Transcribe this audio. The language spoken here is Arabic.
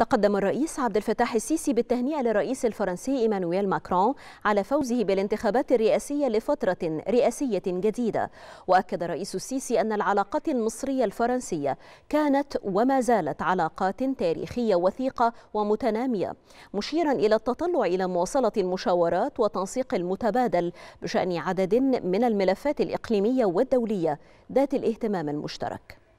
تقدم الرئيس عبد الفتاح السيسي بالتهنئة للرئيس الفرنسي إيمانويل ماكرون على فوزه بالانتخابات الرئاسية لفترة رئاسية جديدة وأكد الرئيس السيسي أن العلاقات المصرية الفرنسية كانت وما زالت علاقات تاريخية وثيقة ومتنامية مشيرا إلى التطلع إلى مواصلة المشاورات وتنسيق المتبادل بشأن عدد من الملفات الإقليمية والدولية ذات الاهتمام المشترك